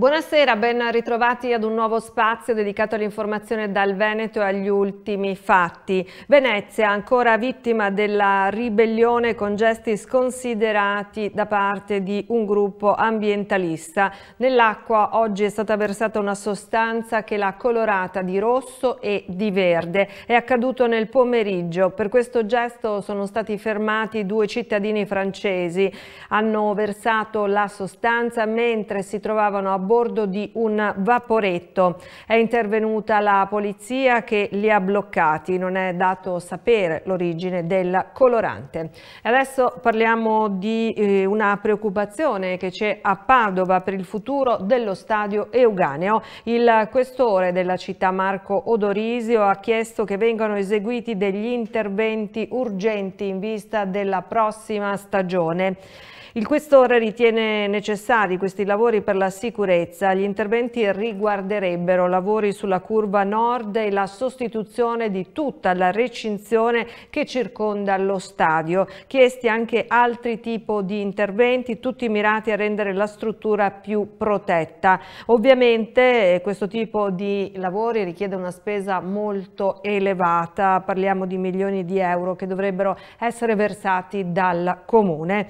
Buonasera, ben ritrovati ad un nuovo spazio dedicato all'informazione dal Veneto e agli ultimi fatti. Venezia, ancora vittima della ribellione con gesti sconsiderati da parte di un gruppo ambientalista. Nell'acqua oggi è stata versata una sostanza che l'ha colorata di rosso e di verde. È accaduto nel pomeriggio. Per questo gesto sono stati fermati due cittadini francesi. Hanno versato la sostanza mentre si trovavano a bordo di un vaporetto. È intervenuta la polizia che li ha bloccati, non è dato sapere l'origine del colorante. Adesso parliamo di eh, una preoccupazione che c'è a Padova per il futuro dello stadio Euganeo. Il questore della città Marco Odorisio ha chiesto che vengano eseguiti degli interventi urgenti in vista della prossima stagione. Il questore ritiene necessari questi lavori per la sicurezza. Gli interventi riguarderebbero lavori sulla curva nord e la sostituzione di tutta la recinzione che circonda lo stadio. Chiesti anche altri tipi di interventi, tutti mirati a rendere la struttura più protetta. Ovviamente eh, questo tipo di lavori richiede una spesa molto elevata, parliamo di milioni di euro che dovrebbero essere versati dal Comune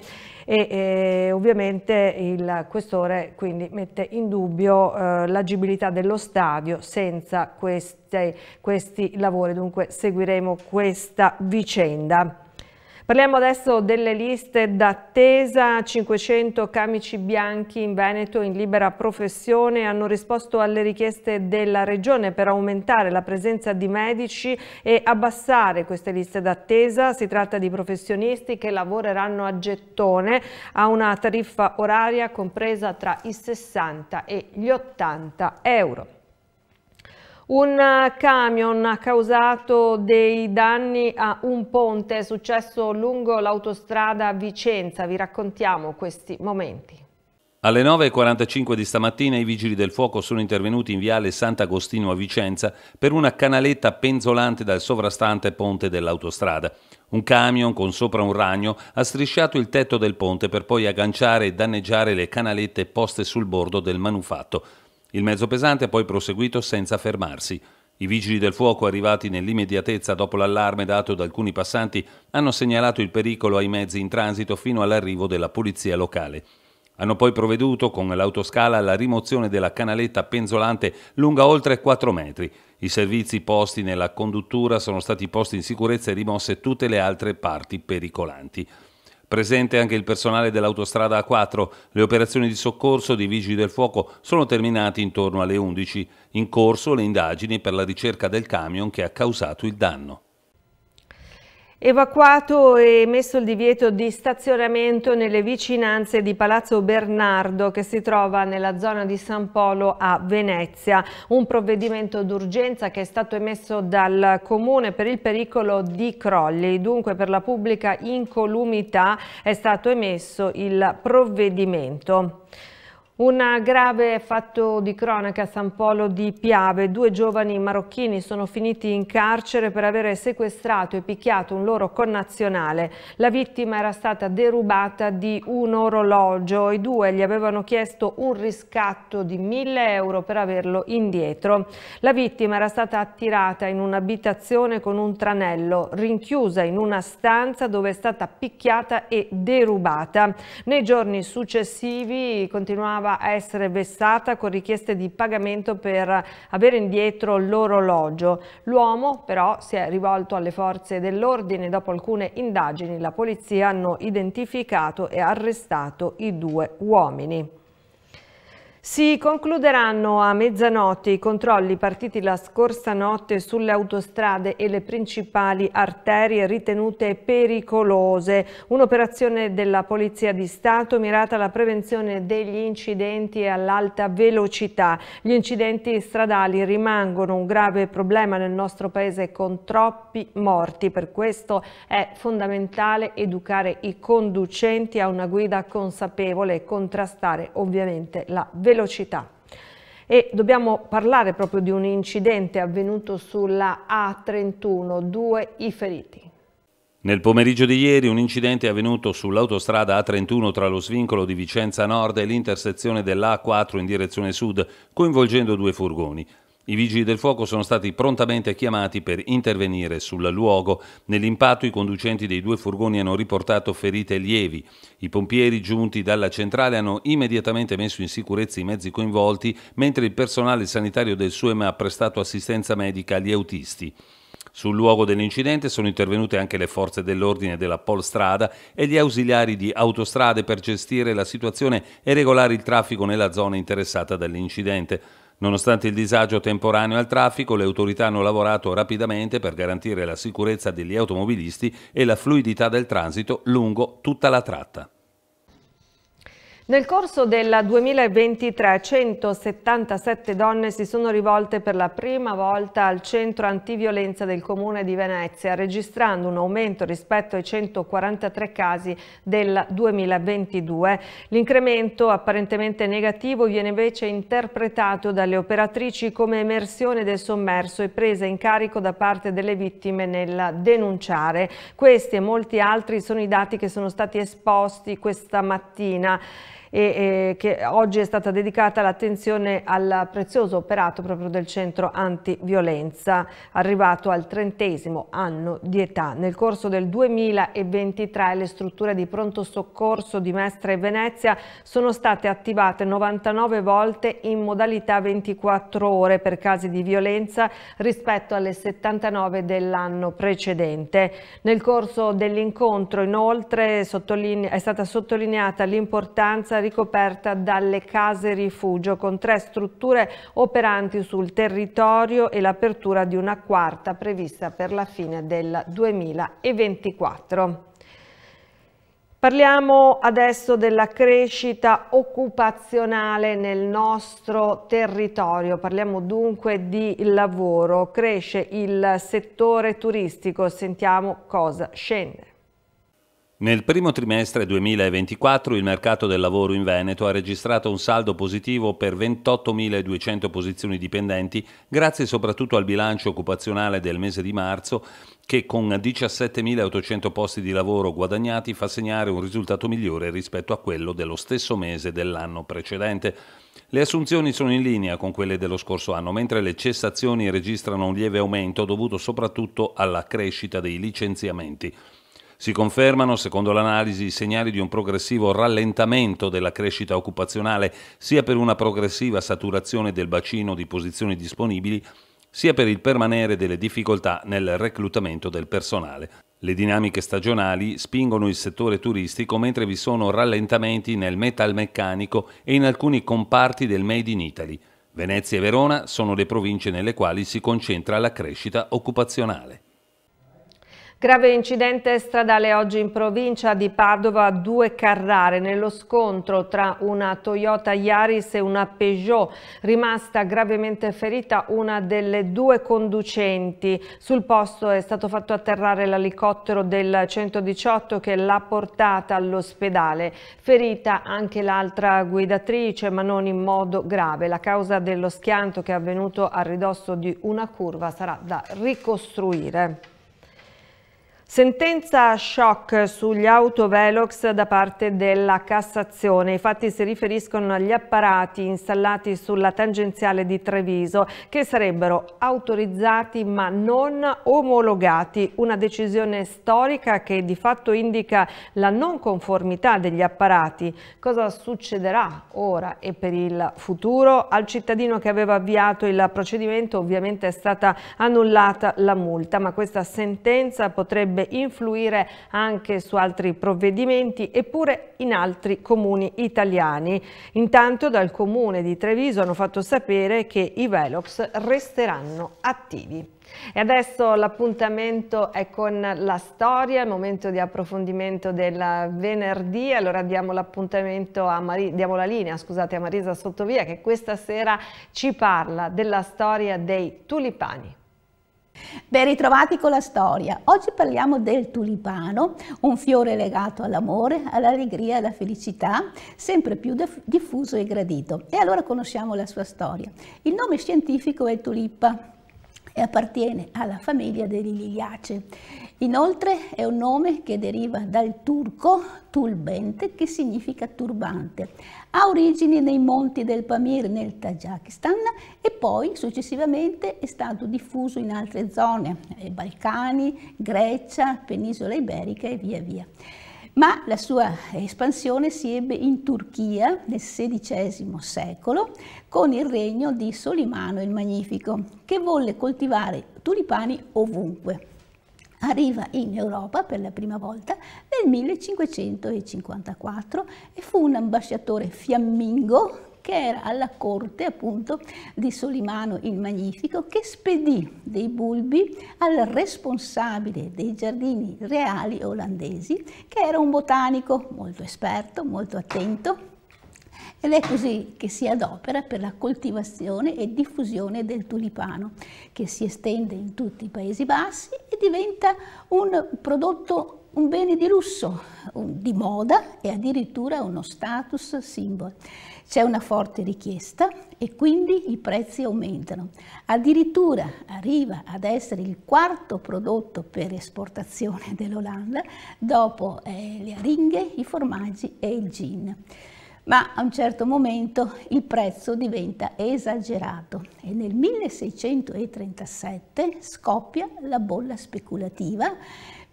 e eh, ovviamente il questore quindi mette in dubbio eh, l'agibilità dello stadio senza queste, questi lavori, dunque seguiremo questa vicenda. Parliamo adesso delle liste d'attesa, 500 camici bianchi in Veneto in libera professione hanno risposto alle richieste della Regione per aumentare la presenza di medici e abbassare queste liste d'attesa. Si tratta di professionisti che lavoreranno a gettone a una tariffa oraria compresa tra i 60 e gli 80 euro. Un camion ha causato dei danni a un ponte, è successo lungo l'autostrada Vicenza, vi raccontiamo questi momenti. Alle 9.45 di stamattina i vigili del fuoco sono intervenuti in viale Sant'Agostino a Vicenza per una canaletta penzolante dal sovrastante ponte dell'autostrada. Un camion con sopra un ragno ha strisciato il tetto del ponte per poi agganciare e danneggiare le canalette poste sul bordo del manufatto. Il mezzo pesante ha poi proseguito senza fermarsi. I vigili del fuoco arrivati nell'immediatezza dopo l'allarme dato da alcuni passanti hanno segnalato il pericolo ai mezzi in transito fino all'arrivo della polizia locale. Hanno poi provveduto con l'autoscala alla rimozione della canaletta penzolante lunga oltre 4 metri. I servizi posti nella conduttura sono stati posti in sicurezza e rimosse tutte le altre parti pericolanti. Presente anche il personale dell'autostrada A4. Le operazioni di soccorso dei vigili del fuoco sono terminate intorno alle 11. In corso le indagini per la ricerca del camion che ha causato il danno. Evacuato e messo il divieto di stazionamento nelle vicinanze di Palazzo Bernardo che si trova nella zona di San Polo a Venezia. Un provvedimento d'urgenza che è stato emesso dal Comune per il pericolo di crolli. Dunque per la pubblica incolumità è stato emesso il provvedimento. Un grave fatto di cronaca a San Polo di Piave. Due giovani marocchini sono finiti in carcere per aver sequestrato e picchiato un loro connazionale. La vittima era stata derubata di un orologio. I due gli avevano chiesto un riscatto di 1000 euro per averlo indietro. La vittima era stata attirata in un'abitazione con un tranello, rinchiusa in una stanza dove è stata picchiata e derubata. Nei giorni successivi continuava continuava a essere vessata con richieste di pagamento per avere indietro l'orologio. L'uomo però si è rivolto alle forze dell'ordine. Dopo alcune indagini la polizia hanno identificato e arrestato i due uomini. Si concluderanno a mezzanotte i controlli partiti la scorsa notte sulle autostrade e le principali arterie ritenute pericolose. Un'operazione della Polizia di Stato mirata alla prevenzione degli incidenti e all'alta velocità. Gli incidenti stradali rimangono un grave problema nel nostro paese con troppi morti. Per questo è fondamentale educare i conducenti a una guida consapevole e contrastare ovviamente la velocità velocità. E dobbiamo parlare proprio di un incidente avvenuto sulla A31, due i feriti. Nel pomeriggio di ieri un incidente è avvenuto sull'autostrada A31 tra lo svincolo di Vicenza Nord e l'intersezione dell'A4 in direzione sud, coinvolgendo due furgoni. I vigili del fuoco sono stati prontamente chiamati per intervenire sul luogo. Nell'impatto i conducenti dei due furgoni hanno riportato ferite lievi. I pompieri giunti dalla centrale hanno immediatamente messo in sicurezza i mezzi coinvolti, mentre il personale sanitario del SUEM ha prestato assistenza medica agli autisti. Sul luogo dell'incidente sono intervenute anche le forze dell'ordine della Polstrada e gli ausiliari di autostrade per gestire la situazione e regolare il traffico nella zona interessata dall'incidente. Nonostante il disagio temporaneo al traffico, le autorità hanno lavorato rapidamente per garantire la sicurezza degli automobilisti e la fluidità del transito lungo tutta la tratta. Nel corso del 2023 177 donne si sono rivolte per la prima volta al centro antiviolenza del comune di Venezia, registrando un aumento rispetto ai 143 casi del 2022. L'incremento apparentemente negativo viene invece interpretato dalle operatrici come emersione del sommerso e presa in carico da parte delle vittime nel denunciare. Questi e molti altri sono i dati che sono stati esposti questa mattina e, e che oggi è stata dedicata l'attenzione al prezioso operato proprio del centro antiviolenza, arrivato al trentesimo anno di età. Nel corso del 2023 le strutture di pronto soccorso di Mestre e Venezia sono state attivate 99 volte in modalità 24 ore per casi di violenza rispetto alle 79 dell'anno precedente. Nel corso dell'incontro inoltre è stata sottolineata l'importanza ricoperta dalle case rifugio con tre strutture operanti sul territorio e l'apertura di una quarta prevista per la fine del 2024. Parliamo adesso della crescita occupazionale nel nostro territorio, parliamo dunque di lavoro, cresce il settore turistico, sentiamo cosa scende. Nel primo trimestre 2024 il mercato del lavoro in Veneto ha registrato un saldo positivo per 28.200 posizioni dipendenti, grazie soprattutto al bilancio occupazionale del mese di marzo che con 17.800 posti di lavoro guadagnati fa segnare un risultato migliore rispetto a quello dello stesso mese dell'anno precedente. Le assunzioni sono in linea con quelle dello scorso anno, mentre le cessazioni registrano un lieve aumento dovuto soprattutto alla crescita dei licenziamenti. Si confermano, secondo l'analisi, i segnali di un progressivo rallentamento della crescita occupazionale sia per una progressiva saturazione del bacino di posizioni disponibili, sia per il permanere delle difficoltà nel reclutamento del personale. Le dinamiche stagionali spingono il settore turistico mentre vi sono rallentamenti nel metalmeccanico e in alcuni comparti del Made in Italy. Venezia e Verona sono le province nelle quali si concentra la crescita occupazionale. Grave incidente stradale oggi in provincia di Padova, a due carrare nello scontro tra una Toyota Yaris e una Peugeot, rimasta gravemente ferita una delle due conducenti. Sul posto è stato fatto atterrare l'elicottero del 118 che l'ha portata all'ospedale. Ferita anche l'altra guidatrice, ma non in modo grave. La causa dello schianto che è avvenuto a ridosso di una curva sarà da ricostruire. Sentenza shock sugli autovelox da parte della Cassazione. I fatti si riferiscono agli apparati installati sulla tangenziale di Treviso che sarebbero autorizzati ma non omologati. Una decisione storica che di fatto indica la non conformità degli apparati. Cosa succederà ora e per il futuro? Al cittadino che aveva avviato il procedimento ovviamente è stata annullata la multa ma questa sentenza potrebbe potrebbe influire anche su altri provvedimenti eppure in altri comuni italiani. Intanto dal comune di Treviso hanno fatto sapere che i Velox resteranno attivi. E adesso l'appuntamento è con la storia, il momento di approfondimento del venerdì, allora diamo l'appuntamento a Mari diamo la linea, scusate, a Marisa Sottovia che questa sera ci parla della storia dei tulipani. Ben ritrovati con la storia. Oggi parliamo del tulipano, un fiore legato all'amore, all'allegria alla felicità, sempre più diffuso e gradito. E allora conosciamo la sua storia. Il nome scientifico è tulipa e appartiene alla famiglia degli liliacee. Inoltre è un nome che deriva dal turco tulbente che significa turbante. Ha origini nei monti del Pamir nel Tagikistan e poi successivamente è stato diffuso in altre zone, Balcani, Grecia, Penisola Iberica e via via ma la sua espansione si ebbe in Turchia nel XVI secolo con il regno di Solimano il Magnifico, che volle coltivare tulipani ovunque. Arriva in Europa per la prima volta nel 1554 e fu un ambasciatore fiammingo che era alla corte appunto di Solimano il Magnifico che spedì dei bulbi al responsabile dei giardini reali olandesi che era un botanico molto esperto, molto attento ed è così che si adopera per la coltivazione e diffusione del tulipano, che si estende in tutti i Paesi Bassi e diventa un prodotto un bene di lusso, di moda e addirittura uno status symbol. C'è una forte richiesta e quindi i prezzi aumentano. Addirittura arriva ad essere il quarto prodotto per esportazione dell'Olanda dopo eh, le aringhe, i formaggi e il gin ma a un certo momento il prezzo diventa esagerato e nel 1637 scoppia la bolla speculativa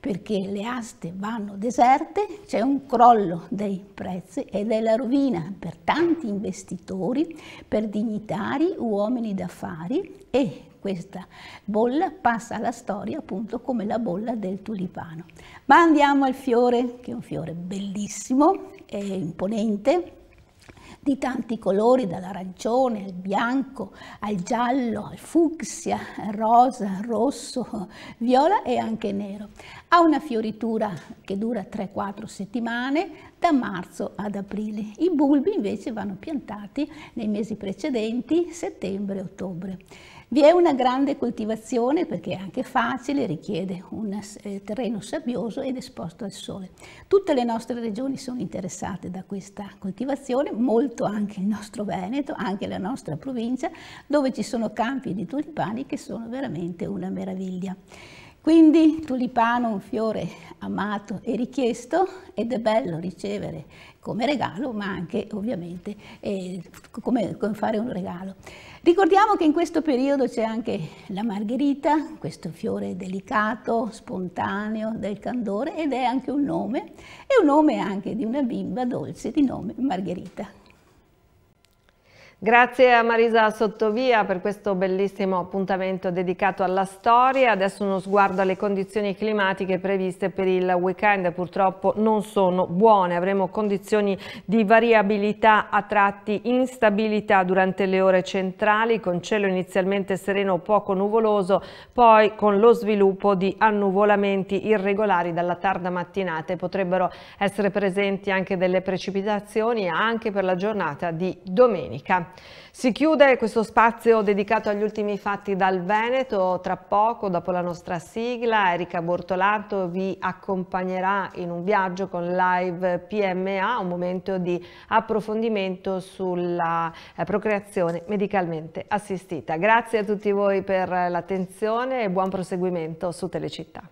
perché le aste vanno deserte, c'è un crollo dei prezzi ed è la rovina per tanti investitori, per dignitari, uomini d'affari e questa bolla passa alla storia appunto come la bolla del tulipano. Ma andiamo al fiore, che è un fiore bellissimo, è imponente, di tanti colori, dall'arancione al bianco, al giallo, al fucsia, rosa, rosso, viola e anche nero. Ha una fioritura che dura 3-4 settimane, da marzo ad aprile. I bulbi invece vanno piantati nei mesi precedenti, settembre-ottobre. e vi è una grande coltivazione perché è anche facile, richiede un eh, terreno sabbioso ed esposto al sole. Tutte le nostre regioni sono interessate da questa coltivazione, molto anche il nostro Veneto, anche la nostra provincia, dove ci sono campi di tulipani che sono veramente una meraviglia. Quindi tulipano, un fiore amato e richiesto ed è bello ricevere come regalo, ma anche ovviamente eh, come, come, fare un regalo. Ricordiamo che in questo periodo c'è anche la margherita, questo fiore delicato, spontaneo, del candore ed è anche un nome, è un nome anche di una bimba dolce di nome Margherita. Grazie a Marisa Sottovia per questo bellissimo appuntamento dedicato alla storia. Adesso uno sguardo alle condizioni climatiche previste per il weekend. Purtroppo non sono buone. Avremo condizioni di variabilità a tratti instabilità durante le ore centrali con cielo inizialmente sereno o poco nuvoloso, poi con lo sviluppo di annuvolamenti irregolari dalla tarda mattinata. Potrebbero essere presenti anche delle precipitazioni anche per la giornata di domenica. Si chiude questo spazio dedicato agli ultimi fatti dal Veneto, tra poco dopo la nostra sigla Erika Bortolato vi accompagnerà in un viaggio con live PMA, un momento di approfondimento sulla eh, procreazione medicalmente assistita. Grazie a tutti voi per l'attenzione e buon proseguimento su Telecittà.